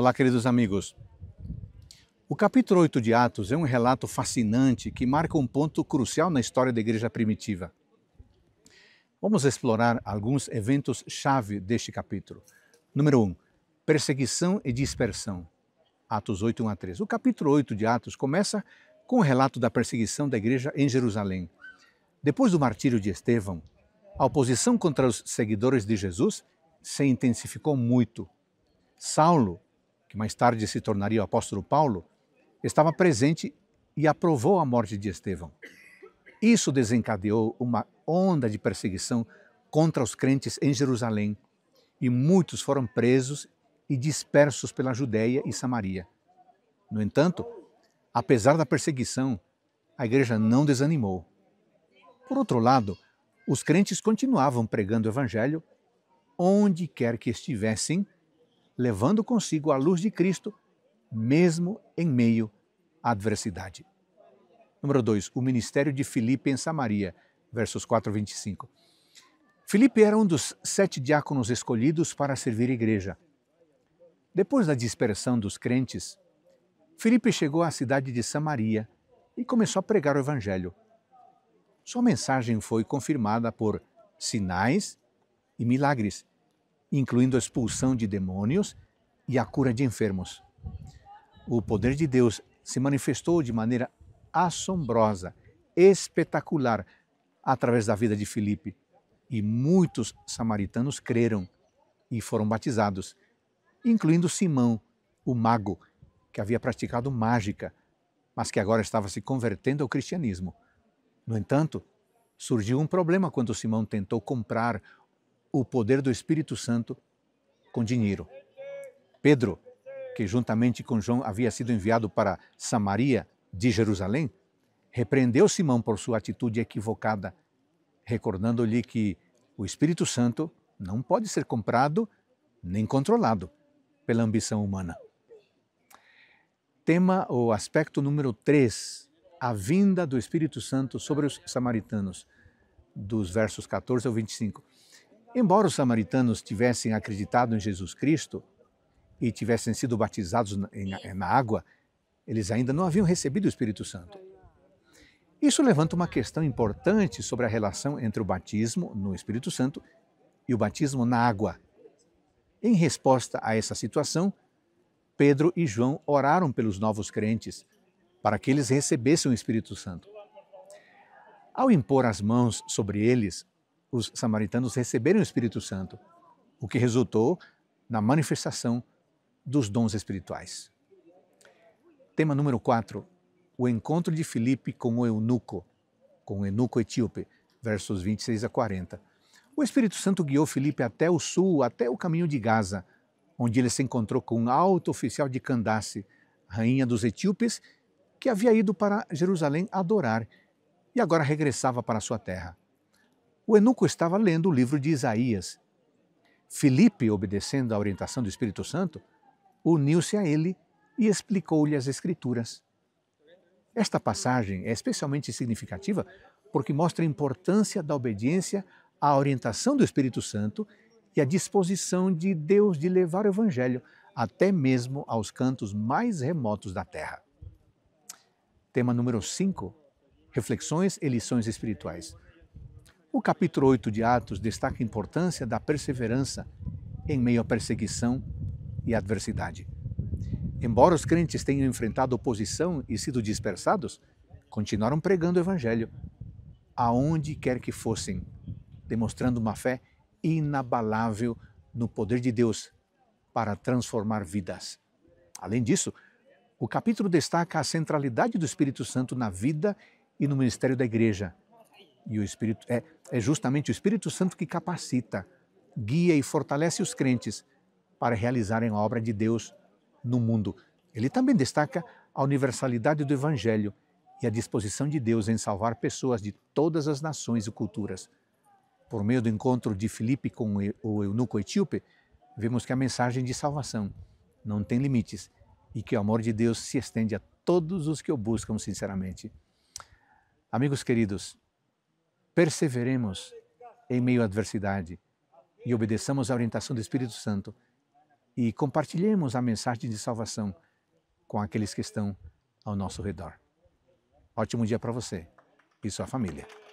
Olá, queridos amigos. O capítulo 8 de Atos é um relato fascinante que marca um ponto crucial na história da igreja primitiva. Vamos explorar alguns eventos-chave deste capítulo. Número 1. Perseguição e dispersão. Atos 8, 1 a 3. O capítulo 8 de Atos começa com o relato da perseguição da igreja em Jerusalém. Depois do martírio de Estevão, a oposição contra os seguidores de Jesus se intensificou muito. Saulo, que mais tarde se tornaria o apóstolo Paulo, estava presente e aprovou a morte de Estevão. Isso desencadeou uma onda de perseguição contra os crentes em Jerusalém, e muitos foram presos e dispersos pela Judéia e Samaria. No entanto, apesar da perseguição, a igreja não desanimou. Por outro lado, os crentes continuavam pregando o evangelho onde quer que estivessem levando consigo a luz de Cristo, mesmo em meio à adversidade. Número 2. O ministério de Filipe em Samaria, versos 4 a 25. Filipe era um dos sete diáconos escolhidos para servir a igreja. Depois da dispersão dos crentes, Filipe chegou à cidade de Samaria e começou a pregar o Evangelho. Sua mensagem foi confirmada por sinais e milagres incluindo a expulsão de demônios e a cura de enfermos. O poder de Deus se manifestou de maneira assombrosa, espetacular, através da vida de Filipe. E muitos samaritanos creram e foram batizados, incluindo Simão, o mago, que havia praticado mágica, mas que agora estava se convertendo ao cristianismo. No entanto, surgiu um problema quando Simão tentou comprar o poder do Espírito Santo com dinheiro. Pedro, que juntamente com João havia sido enviado para Samaria de Jerusalém, repreendeu Simão por sua atitude equivocada, recordando-lhe que o Espírito Santo não pode ser comprado nem controlado pela ambição humana. Tema ou aspecto número 3, a vinda do Espírito Santo sobre os samaritanos, dos versos 14 ao 25. Embora os samaritanos tivessem acreditado em Jesus Cristo e tivessem sido batizados na, na água, eles ainda não haviam recebido o Espírito Santo. Isso levanta uma questão importante sobre a relação entre o batismo no Espírito Santo e o batismo na água. Em resposta a essa situação, Pedro e João oraram pelos novos crentes para que eles recebessem o Espírito Santo. Ao impor as mãos sobre eles, os samaritanos receberem o Espírito Santo, o que resultou na manifestação dos dons espirituais. Tema número 4, o encontro de Filipe com o eunuco, com o eunuco etíope, versos 26 a 40. O Espírito Santo guiou Filipe até o sul, até o caminho de Gaza, onde ele se encontrou com um alto oficial de Candace, rainha dos etíopes, que havia ido para Jerusalém adorar e agora regressava para sua terra. O enuco estava lendo o livro de Isaías. Felipe, obedecendo à orientação do Espírito Santo, uniu-se a ele e explicou-lhe as Escrituras. Esta passagem é especialmente significativa porque mostra a importância da obediência à orientação do Espírito Santo e a disposição de Deus de levar o Evangelho até mesmo aos cantos mais remotos da Terra. Tema número 5: Reflexões e lições espirituais. O capítulo 8 de Atos destaca a importância da perseverança em meio à perseguição e adversidade. Embora os crentes tenham enfrentado oposição e sido dispersados, continuaram pregando o Evangelho, aonde quer que fossem, demonstrando uma fé inabalável no poder de Deus para transformar vidas. Além disso, o capítulo destaca a centralidade do Espírito Santo na vida e no ministério da igreja, e o Espírito é, é justamente o Espírito Santo que capacita, guia e fortalece os crentes para realizarem a obra de Deus no mundo. Ele também destaca a universalidade do Evangelho e a disposição de Deus em salvar pessoas de todas as nações e culturas. Por meio do encontro de Filipe com o eunuco etíope, vemos que a mensagem de salvação não tem limites e que o amor de Deus se estende a todos os que o buscam sinceramente. Amigos queridos, perseveremos em meio à adversidade e obedeçamos à orientação do Espírito Santo e compartilhemos a mensagem de salvação com aqueles que estão ao nosso redor. Ótimo dia para você e sua família.